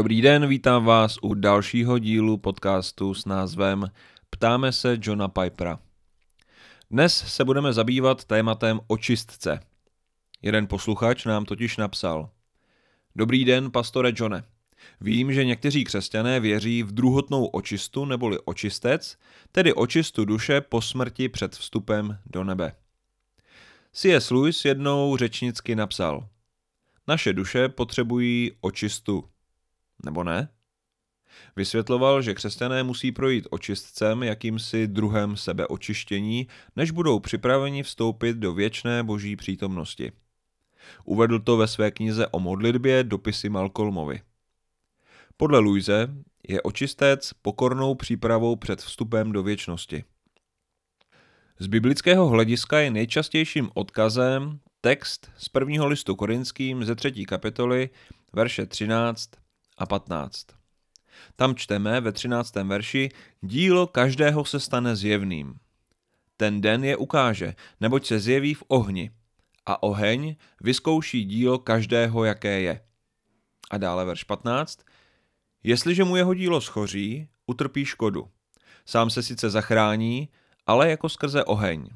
Dobrý den, vítám vás u dalšího dílu podcastu s názvem Ptáme se Johna Pipera. Dnes se budeme zabývat tématem očistce. Jeden posluchač nám totiž napsal. Dobrý den, pastore Johne. Vím, že někteří křesťané věří v druhotnou očistu neboli očistec, tedy očistu duše po smrti před vstupem do nebe. C.S. Lewis jednou řečnicky napsal – naše duše potřebují očistu nebo ne? Vysvětloval, že křesťané musí projít očistcem, jakýmsi druhem sebeočištění, než budou připraveni vstoupit do věčné boží přítomnosti. Uvedl to ve své knize o modlitbě dopisy Malcolmovi. Podle Luise je očistec pokornou přípravou před vstupem do věčnosti. Z biblického hlediska je nejčastějším odkazem text z prvního listu korinským ze třetí kapitoly, verše 13 a 15. Tam čteme ve 13. verši, dílo každého se stane zjevným. Ten den je ukáže, neboť se zjeví v ohni. A oheň vyzkouší dílo každého, jaké je. A dále verš 15. Jestliže mu jeho dílo schoří, utrpí škodu. Sám se sice zachrání, ale jako skrze oheň.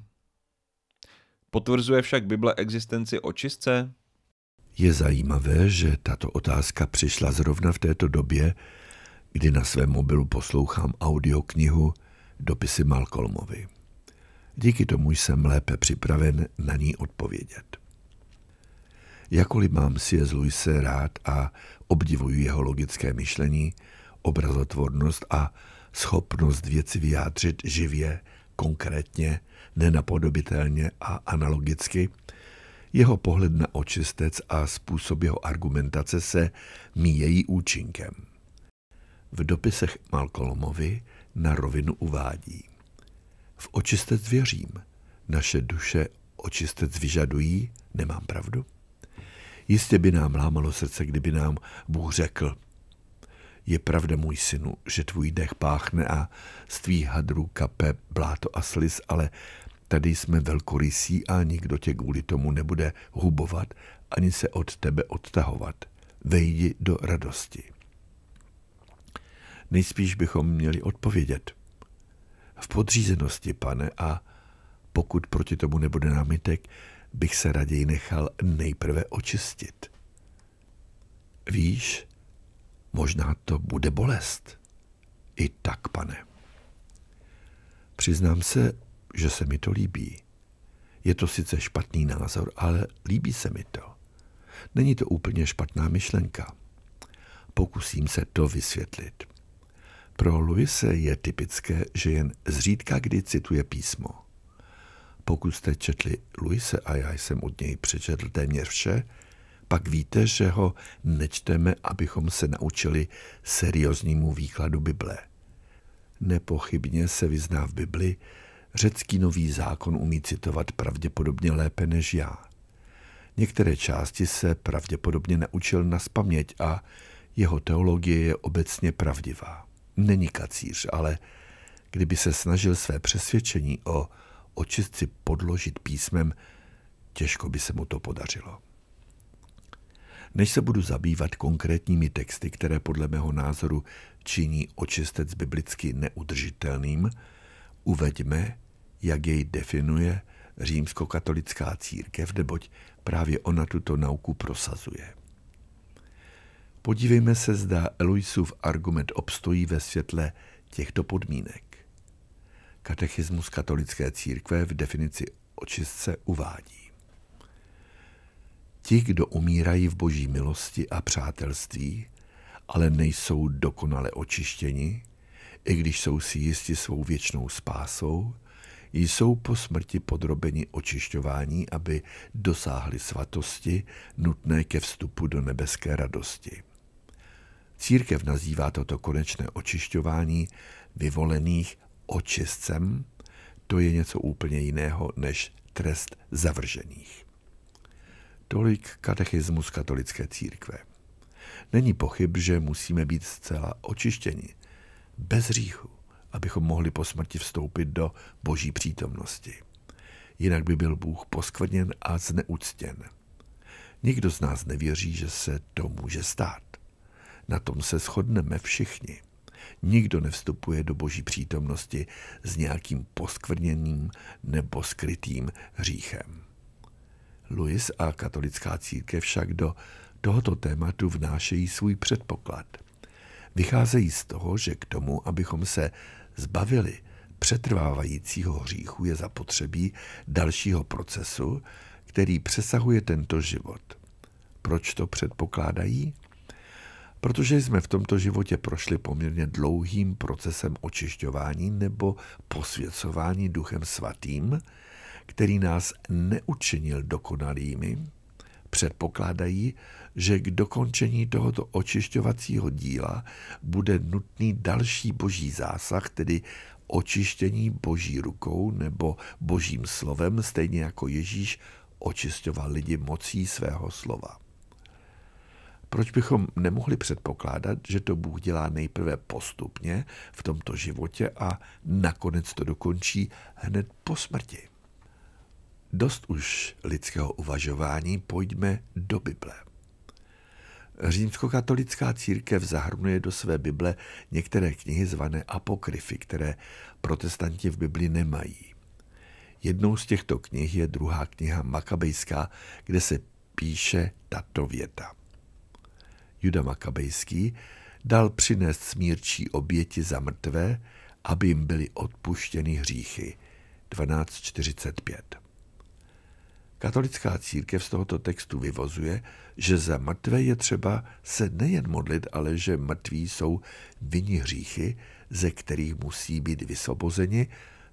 Potvrzuje však Bible existenci očistce? Je zajímavé, že tato otázka přišla zrovna v této době, kdy na svém mobilu poslouchám audioknihu Dopisy Malcolmovi. Díky tomu jsem lépe připraven na ní odpovědět. Jakoli mám si je z Luise rád a obdivuji jeho logické myšlení, obrazotvornost a schopnost věci vyjádřit živě, konkrétně, nenapodobitelně a analogicky – jeho pohled na očistec a způsob jeho argumentace se míjejí účinkem. V dopisech Malcolmovi na rovinu uvádí. V očistec věřím. Naše duše očistec vyžadují, nemám pravdu? Jistě by nám lámalo srdce, kdyby nám Bůh řekl, je pravda, můj synu, že tvůj dech páchne a z tvých hadrů kape bláto a slis, ale Tady jsme velkorysí a nikdo tě kvůli tomu nebude hubovat ani se od tebe odtahovat. Vejdi do radosti. Nejspíš bychom měli odpovědět. V podřízenosti, pane, a pokud proti tomu nebude námitek, bych se raději nechal nejprve očistit. Víš, možná to bude bolest. I tak, pane. Přiznám se, že se mi to líbí. Je to sice špatný názor, ale líbí se mi to. Není to úplně špatná myšlenka. Pokusím se to vysvětlit. Pro Luise je typické, že jen zřídka kdy cituje písmo. Pokud jste četli Luise a já jsem od něj přečetl téměř vše, pak víte, že ho nečteme, abychom se naučili serióznímu výkladu Bible. Nepochybně se vyzná v Bibli, Řecký nový zákon umí citovat pravděpodobně lépe než já. Některé části se pravděpodobně naučil na spaměť a jeho teologie je obecně pravdivá. Není kacíř, ale kdyby se snažil své přesvědčení o očistci podložit písmem, těžko by se mu to podařilo. Než se budu zabývat konkrétními texty, které podle mého názoru činí očistec biblicky neudržitelným, uveďme, jak jej definuje římskokatolická církev, neboť právě ona tuto nauku prosazuje. Podívejme se, zda Eloisův argument obstojí ve světle těchto podmínek. Katechismus katolické církve v definici očistce uvádí. Ti, kdo umírají v boží milosti a přátelství, ale nejsou dokonale očištěni, i když jsou si jisti svou věčnou spásou, jsou po smrti podrobeni očišťování, aby dosáhli svatosti nutné ke vstupu do nebeské radosti. Církev nazývá toto konečné očišťování vyvolených očistcem, to je něco úplně jiného než trest zavržených. Tolik katechismus katolické církve. Není pochyb, že musíme být zcela očištěni, bez říchu abychom mohli po smrti vstoupit do boží přítomnosti. Jinak by byl Bůh poskvrněn a zneuctěn. Nikdo z nás nevěří, že se to může stát. Na tom se shodneme všichni. Nikdo nevstupuje do boží přítomnosti s nějakým poskvrněným nebo skrytým hříchem. Louis a katolická církev však do tohoto tématu vnášejí svůj předpoklad – vycházejí z toho, že k tomu, abychom se zbavili přetrvávajícího hříchu, je zapotřebí dalšího procesu, který přesahuje tento život. Proč to předpokládají? Protože jsme v tomto životě prošli poměrně dlouhým procesem očišťování nebo posvěcování Duchem Svatým, který nás neučinil dokonalými, Předpokládají, že k dokončení tohoto očišťovacího díla bude nutný další boží zásah, tedy očištění boží rukou nebo božím slovem, stejně jako Ježíš očišťoval lidi mocí svého slova. Proč bychom nemohli předpokládat, že to Bůh dělá nejprve postupně v tomto životě a nakonec to dokončí hned po smrti? Dost už lidského uvažování, pojďme do Bible. Římskokatolická církev zahrnuje do své Bible některé knihy zvané apokryfy, které protestanti v Bibli nemají. Jednou z těchto knih je druhá kniha Makabejská, kde se píše tato věta. Juda Makabejský dal přinést smírčí oběti za mrtvé, aby jim byly odpuštěny hříchy. 1245 Katolická církev z tohoto textu vyvozuje, že za mrtvé je třeba se nejen modlit, ale že mrtví jsou vinni hříchy, ze kterých musí být vysvobozeni,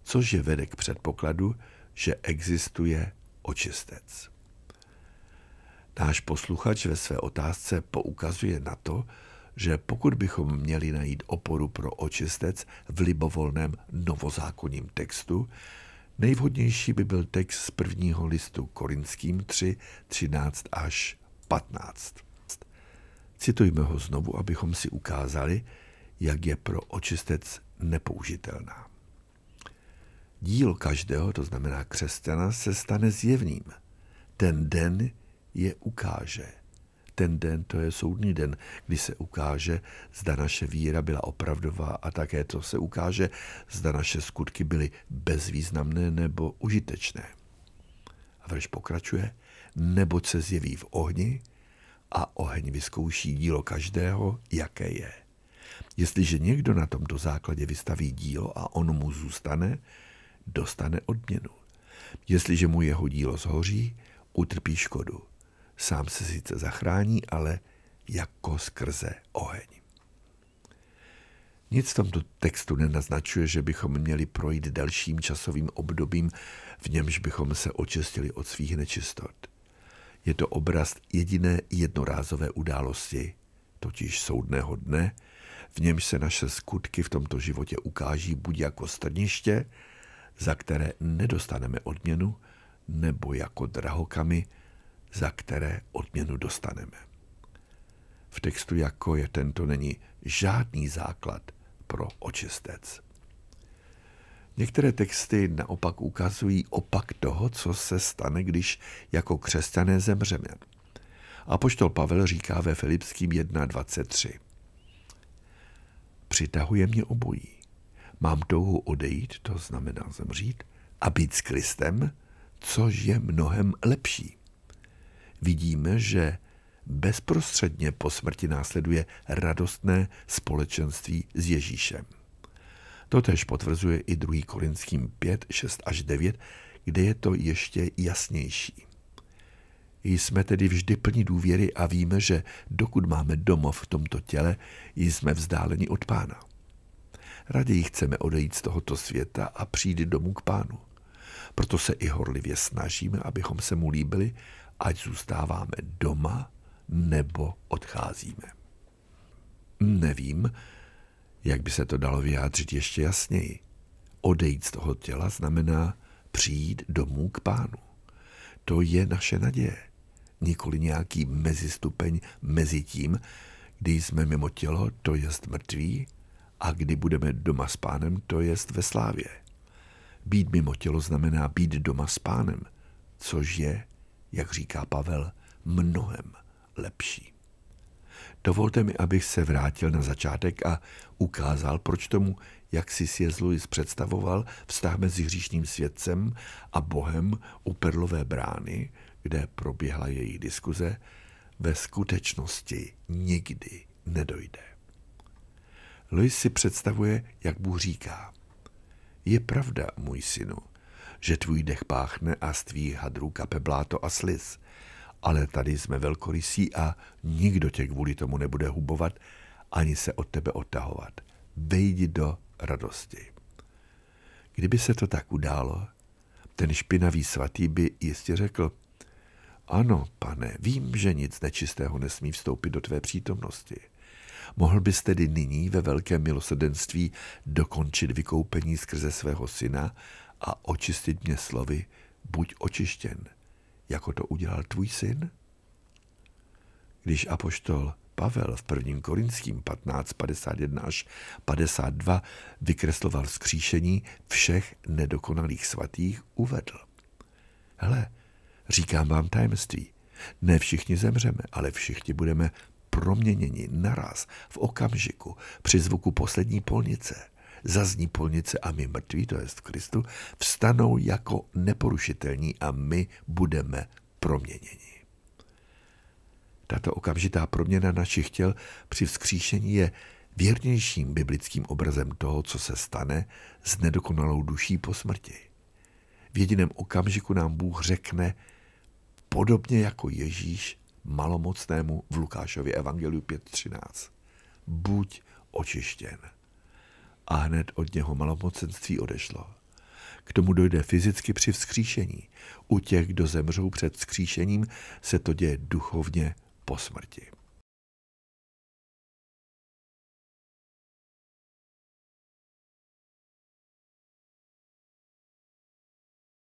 což je vede k předpokladu, že existuje očistec. Náš posluchač ve své otázce poukazuje na to, že pokud bychom měli najít oporu pro očistec v libovolném novozákonním textu, Nejvhodnější by byl text z prvního listu Korinským 3, 13 až 15. Citujme ho znovu, abychom si ukázali, jak je pro očistec nepoužitelná. Díl každého, to znamená křesťana, se stane zjevným. Ten den je ukáže ten den, to je soudní den, kdy se ukáže, zda naše víra byla opravdová a také to se ukáže, zda naše skutky byly bezvýznamné nebo užitečné. A verš pokračuje, neboť se zjeví v ohni a oheň vyzkouší dílo každého, jaké je. Jestliže někdo na tomto základě vystaví dílo a ono mu zůstane, dostane odměnu. Jestliže mu jeho dílo zhoří, utrpí škodu. Sám se sice zachrání, ale jako skrze oheň. Nic v tomto textu nenaznačuje, že bychom měli projít dalším časovým obdobím, v němž bychom se očistili od svých nečistot. Je to obraz jediné jednorázové události, totiž soudného dne, v němž se naše skutky v tomto životě ukáží buď jako strniště, za které nedostaneme odměnu, nebo jako drahokamy, za které odměnu dostaneme. V textu jako je tento není žádný základ pro očistec. Některé texty naopak ukazují opak toho, co se stane, když jako křesťané zemřeme. A poštol Pavel říká ve Filipským 1.23. Přitahuje mě obojí. Mám touhu odejít, to znamená zemřít, a být s Kristem, což je mnohem lepší vidíme, že bezprostředně po smrti následuje radostné společenství s Ježíšem. Totež potvrzuje i 2. Korinským 5, 6 až 9, kde je to ještě jasnější. Jsme tedy vždy plní důvěry a víme, že dokud máme domov v tomto těle, jsme vzdáleni od Pána. Raději chceme odejít z tohoto světa a přijít domů k Pánu. Proto se i horlivě snažíme, abychom se mu líbili ať zůstáváme doma nebo odcházíme. Nevím, jak by se to dalo vyjádřit ještě jasněji. Odejít z toho těla znamená přijít domů k pánu. To je naše naděje. Nikoli nějaký mezistupeň mezi tím, kdy jsme mimo tělo, to jest mrtví, a kdy budeme doma s pánem, to jest ve slávě. Být mimo tělo znamená být doma s pánem, což je jak říká Pavel, mnohem lepší. Dovolte mi, abych se vrátil na začátek a ukázal, proč tomu, jak si C.S. Lewis představoval vztah mezi hříšným světcem a Bohem u Perlové brány, kde proběhla její diskuze, ve skutečnosti nikdy nedojde. Lewis si představuje, jak Bůh říká. Je pravda, můj synu, že tvůj dech páchne a z tvých hadrů kape bláto a sliz. Ale tady jsme velkorysí a nikdo tě kvůli tomu nebude hubovat, ani se od tebe odtahovat. Vejdi do radosti. Kdyby se to tak událo, ten špinavý svatý by jistě řekl, ano, pane, vím, že nic nečistého nesmí vstoupit do tvé přítomnosti. Mohl bys tedy nyní ve velkém milosrdenství dokončit vykoupení skrze svého syna a očistit mě slovy, buď očištěn, jako to udělal tvůj syn? Když apoštol Pavel v 1. Korinským 15, 51 až 52 vykresloval zkříšení všech nedokonalých svatých, uvedl. Hle, říkám vám tajemství. Ne všichni zemřeme, ale všichni budeme proměněni naraz, v okamžiku, při zvuku poslední polnice zazní polnice a my mrtví, to jest v Kristu, vstanou jako neporušitelní a my budeme proměněni. Tato okamžitá proměna našich těl při vzkříšení je věrnějším biblickým obrazem toho, co se stane s nedokonalou duší po smrti. V jediném okamžiku nám Bůh řekne, podobně jako Ježíš malomocnému v Lukášově Evangeliu 5.13. Buď očištěn a hned od něho malomocenství odešlo. K tomu dojde fyzicky při vzkříšení. U těch, kdo zemřou před vzkříšením, se to děje duchovně po smrti.